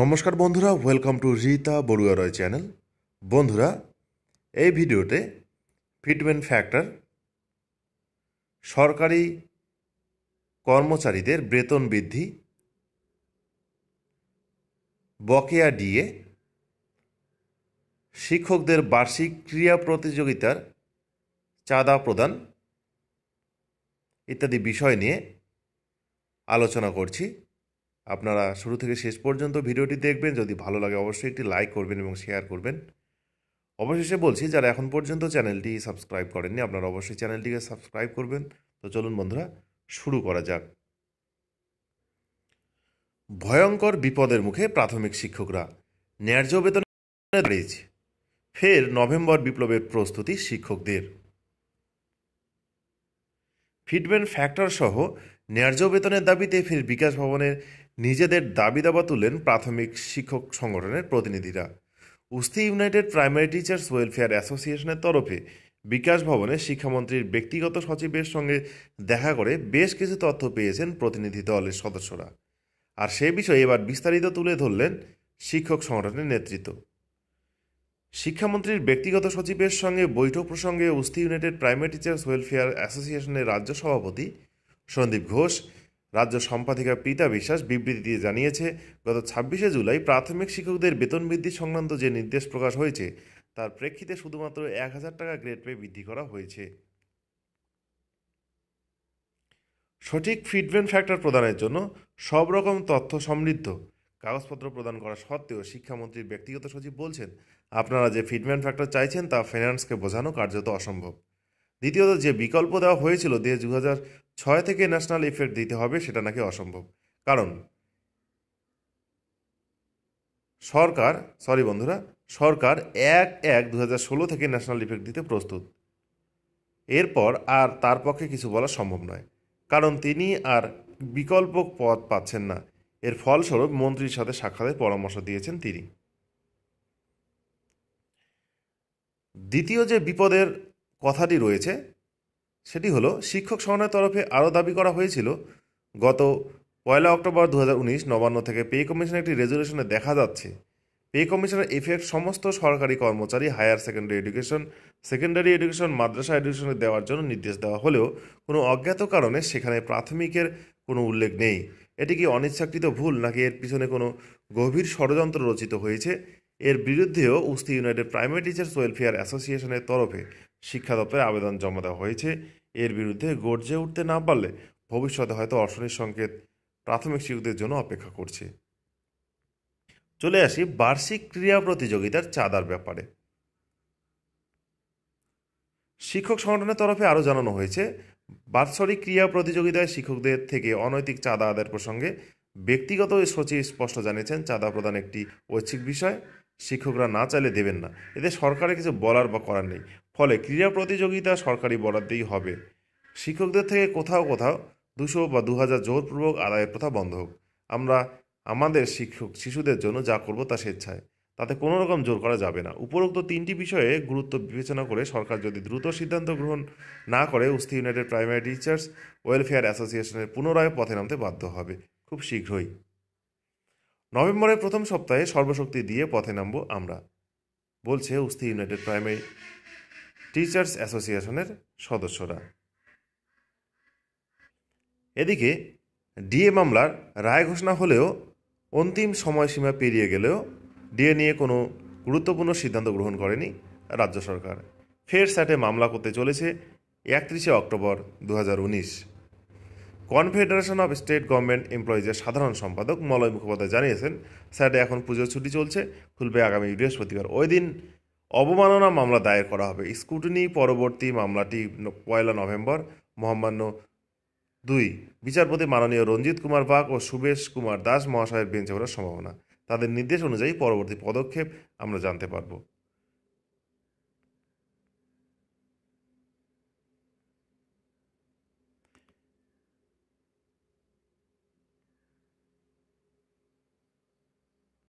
নমস্কার বন্ধুরা welcome to Rita Barua Roy channel বন্ধুরা এই ভিডিওতে ফিটমেন্ট ফ্যাক্টর সরকারি কর্মচারীদের বেতন বৃদ্ধি বকেয়া ডিএ শিক্ষকদের বার্ষিক ক্রীড়া প্রতিযোগিতার চাঁদা প্রদান ইত্যাদি বিষয় নিয়ে আলোচনা করছি আপনারা শুরু থেকে শেষ পর্যন্ত ভিডিওটি দেখবেন যদি ভালো লাগে অবশ্যই একটি লাইক করবেন এবং শেয়ার করবেন অবশেষে বলছি যারা এখন পর্যন্ত চ্যানেলটি সাবস্ক্রাইব করেননি আপনারা অবশ্যই চ্যানেলটিকে সাবস্ক্রাইব করবেন তো চলুন বন্ধুরা শুরু করা যাক ভয়ঙ্কর বিপদের মুখে প্রাথমিক শিক্ষকরা ন্যায্য বেতন ফের নভেম্বর বিপ্লবের প্রস্তুতি শিক্ষকদের ফিডব্যান্ড ফ্যাক্টর সহ ন্যায্য বেতনের দাবিতে ফের বিকাশ ভবনের নিজেদের দাবি দাবা তুলেন প্রাথমিক শিক্ষক সংগঠনের প্রতিনিধিরা উস্তি ইউনাইটেড প্রাইমারি টিচার্স ওয়েলফেয়ার অ্যাসোসিয়েশনের তরফে বিকাশ ভবনে শিক্ষামন্ত্রীর ব্যক্তিগত সচিবের সঙ্গে দেখা করে বেশ কিছু তথ্য পেয়েছেন প্রতিনিধি দলের সদস্যরা আর সে বিষয়ে এবার বিস্তারিত তুলে ধরলেন শিক্ষক সংগঠনের নেতৃত্ব শিক্ষামন্ত্রীর ব্যক্তিগত সচিবের সঙ্গে বৈঠক প্রসঙ্গে উস্তি ইউনাইটেড প্রাইমারি টিচার্স ওয়েলফেয়ার অ্যাসোসিয়েশনের রাজ্য সভাপতি সন্দীপ ঘোষ রাজ্য সম্পাদিকা প্রীতা বিশ্বাস বিবৃতি দিয়ে জানিয়েছে গত ছাব্বিশে জুলাই প্রাথমিক শিক্ষকদের বেতন বৃদ্ধি সংক্রান্ত যে নির্দেশ প্রকাশ হয়েছে তার প্রেক্ষিতে শুধুমাত্র এক হাজার টাকা গ্রেড পে বৃদ্ধি করা হয়েছে সঠিক ফিডব্যান ফ্যাক্টর প্রদানের জন্য সব রকম তথ্য সমৃদ্ধ কাগজপত্র প্রদান করা সত্ত্বেও শিক্ষামন্ত্রীর ব্যক্তিগত সচিব বলছেন আপনারা যে ফিডব্যান ফ্যাক্টর চাইছেন তা ফিনান্সকে বোঝানো কার্যত অসম্ভব দ্বিতীয়ত যে বিকল্প দেওয়া হয়েছিল দিয়ে দু ছয় থেকে ন্যাশনাল ইফেক্ট দিতে হবে সেটা নাকি অসম্ভব কারণ সরকার সরি বন্ধুরা সরকার এক এক দু ষোলো থেকে ন্যাশনাল ইফেক্ট দিতে প্রস্তুত এরপর আর তার পক্ষে কিছু বলা সম্ভব নয় কারণ তিনি আর বিকল্প পদ পাচ্ছেন না এর ফলস্বরূপ মন্ত্রীর সাথে সাক্ষাতের পরামর্শ দিয়েছেন তিনি দ্বিতীয় যে বিপদের কথাটি রয়েছে সেটি হলো শিক্ষক সহনের তরফে আরও দাবি করা হয়েছিল গত পয়লা অক্টোবর দু নবান্ন থেকে পে কমিশনের একটি রেজুলেশনে দেখা যাচ্ছে পে কমিশনের এফেক্ট সমস্ত সরকারি কর্মচারী higher secondary education secondary education মাদ্রাসা এডুকেশনে দেওয়ার জন্য নির্দেশ দেওয়া হলেও কোনো অজ্ঞাত কারণে সেখানে প্রাথমিকের কোনো উল্লেখ নেই এটি কি অনিচ্ছাকৃত ভুল নাকি এর পিছনে কোনো গভীর ষড়যন্ত্র রচিত হয়েছে এর বিরুদ্ধেও উস্তি ইউনাইটেড প্রাইমারি টিচার্স ওয়েলফেয়ার অ্যাসোসিয়েশনের তরফে শিক্ষা দপ্তরে আবেদন জমা দেওয়া হয়েছে এর বিরুদ্ধে গর্জে উঠতে না পারলে ভবিষ্যতে হয়তো অর্থনীতির সংকেত প্রাথমিক শিশুদের জন্য অপেক্ষা করছে চলে আসি বার্ষিক ক্রীড়া প্রতিযোগিতার চাঁদার ব্যাপারে শিক্ষক সংগঠনের তরফে আরও জানানো হয়েছে বাৎসরিক ক্রীড়া প্রতিযোগিতায় শিক্ষকদের থেকে অনৈতিক চাঁদা আদায়ের প্রসঙ্গে ব্যক্তিগত সচিব স্পষ্ট জানিয়েছেন চাঁদা প্রদান একটি ঐচ্ছিক বিষয় শিক্ষকরা না চাইলে দেবেন না এতে সরকারের কিছু বলার বা করার নেই ফলে ক্রীড়া প্রতিযোগিতা সরকারি বরাদ্দেই হবে শিক্ষকদের থেকে কোথাও কোথাও দুশো বা দু হাজার জোরপূর্বক আদায়ের প্রথা বন্ধ হোক আমরা আমাদের শিক্ষক শিশুদের জন্য যা করব তা স্বেচ্ছায় তাতে কোনো রকম জোর করা যাবে না উপরোক্ত তিনটি বিষয়ে গুরুত্ব বিবেচনা করে সরকার যদি দ্রুত সিদ্ধান্ত গ্রহণ না করে উস্তি ইউনাইটেড প্রাইমারি টিচার্স ওয়েলফেয়ার অ্যাসোসিয়েশনের পুনরায় পথে নামতে বাধ্য হবে খুব শীঘ্রই নভেম্বরের প্রথম সপ্তাহে সর্বশক্তি দিয়ে পথে নামব আমরা বলছে উস্তি ইউনাইটেড প্রাইমারি টিচার্স অ্যাসোসিয়েশনের সদস্যরা এদিকে ডিএ মামলার রায় ঘোষণা হলেও অন্তিম সময়সীমা পেরিয়ে গেলেও ডিএ নিয়ে কোনো গুরুত্বপূর্ণ সিদ্ধান্ত গ্রহণ করেনি রাজ্য সরকার ফের স্যাটে মামলা করতে চলেছে একত্রিশে অক্টোবর দু কনফেডারেশন অফ স্টেট গভর্নমেন্ট এমপ্লয়িজের সাধারণ সম্পাদক মলয় মুখোপাধ্যায় জানিয়েছেন স্যাটে এখন পুজোর ছুটি চলছে খুলবে আগামী বৃহস্পতিবার ওই দিন অবমাননা মামলা দায়ের করা হবে স্কুটিনি পরবর্তী মামলাটি পয়লা নভেম্বর মহামান্য দুই বিচারপতি মাননীয় রঞ্জিত কুমার বাগ ও সুবেশ কুমার দাস মহাশয়ের বেঞ্চে ওঠার সম্ভাবনা তাদের নির্দেশ অনুযায়ী পরবর্তী পদক্ষেপ আমরা জানতে পারবো